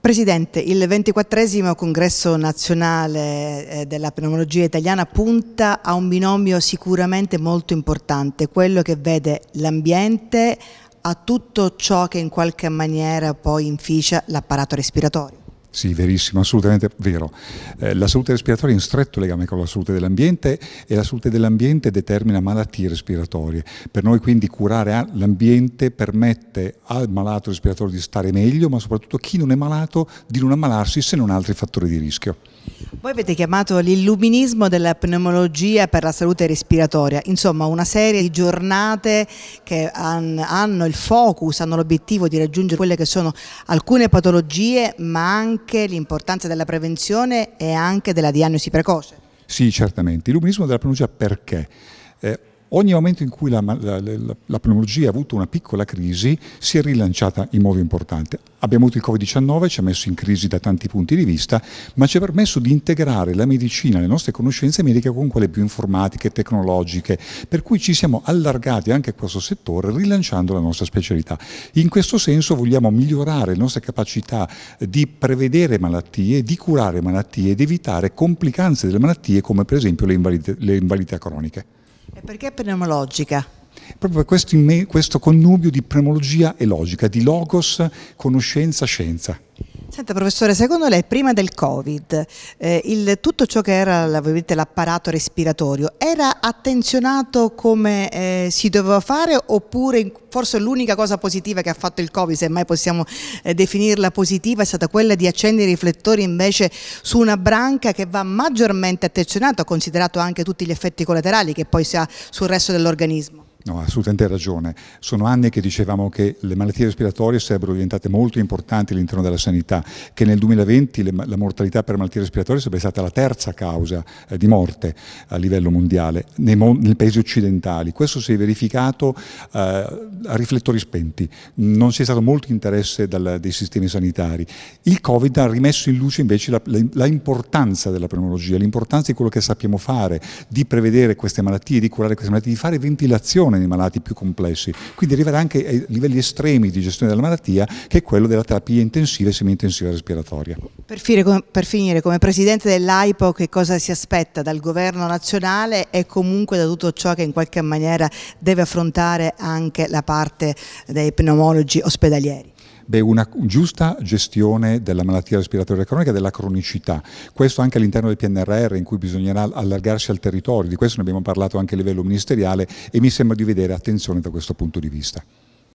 Presidente, il 24 congresso nazionale eh, della pneumologia italiana punta a un binomio sicuramente molto importante, quello che vede l'ambiente a tutto ciò che in qualche maniera poi inficia l'apparato respiratorio. Sì, verissimo, assolutamente vero. Eh, la salute respiratoria è in stretto legame con la salute dell'ambiente e la salute dell'ambiente determina malattie respiratorie. Per noi quindi curare l'ambiente permette al malato respiratorio di stare meglio, ma soprattutto a chi non è malato di non ammalarsi se non altri fattori di rischio. Voi avete chiamato l'illuminismo della pneumologia per la salute respiratoria, insomma una serie di giornate che hanno il focus, hanno l'obiettivo di raggiungere quelle che sono alcune patologie ma anche anche l'importanza della prevenzione e anche della diagnosi precoce. Sì, certamente. Illuminismo della pronuncia perché? Eh, ogni momento in cui la, la, la, la pneumologia ha avuto una piccola crisi si è rilanciata in modo importante. Abbiamo avuto il Covid-19, ci ha messo in crisi da tanti punti di vista, ma ci ha permesso di integrare la medicina, le nostre conoscenze mediche con quelle più informatiche, tecnologiche, per cui ci siamo allargati anche a questo settore rilanciando la nostra specialità. In questo senso vogliamo migliorare le nostre capacità di prevedere malattie, di curare malattie ed evitare complicanze delle malattie come per esempio le invalidità, le invalidità croniche. E perché pneumologica? Proprio per questo, questo connubio di pneumologia e logica, di logos, conoscenza, scienza. Senta professore, secondo lei prima del Covid eh, il, tutto ciò che era l'apparato respiratorio era attenzionato come eh, si doveva fare oppure forse l'unica cosa positiva che ha fatto il Covid, se mai possiamo eh, definirla positiva, è stata quella di accendere i riflettori invece su una branca che va maggiormente attenzionata, considerato anche tutti gli effetti collaterali che poi si ha sul resto dell'organismo? No, assolutamente ragione. Sono anni che dicevamo che le malattie respiratorie sarebbero diventate molto importanti all'interno della sanità, che nel 2020 le, la mortalità per malattie respiratorie sarebbe stata la terza causa eh, di morte a livello mondiale nei, nei, paesi occidentali. Questo si è verificato eh, a riflettori spenti, non c'è stato molto interesse dal, dei sistemi sanitari. Il Covid ha rimesso in luce invece la, la, la importanza della pneumologia, l'importanza di quello che sappiamo fare, di prevedere queste malattie, di curare queste malattie, di fare ventilazione gestione dei malati più complessi, quindi arrivare anche ai livelli estremi di gestione della malattia che è quello della terapia intensiva e semi-intensiva respiratoria. Per finire, per finire come Presidente dell'AIPO che cosa si aspetta dal Governo nazionale e comunque da tutto ciò che in qualche maniera deve affrontare anche la parte dei pneumologi ospedalieri? Beh, una giusta gestione della malattia respiratoria cronica e della cronicità. Questo anche all'interno del PNRR in cui bisognerà allargarsi al territorio, di questo ne abbiamo parlato anche a livello ministeriale e mi sembra di vedere attenzione da questo punto di vista.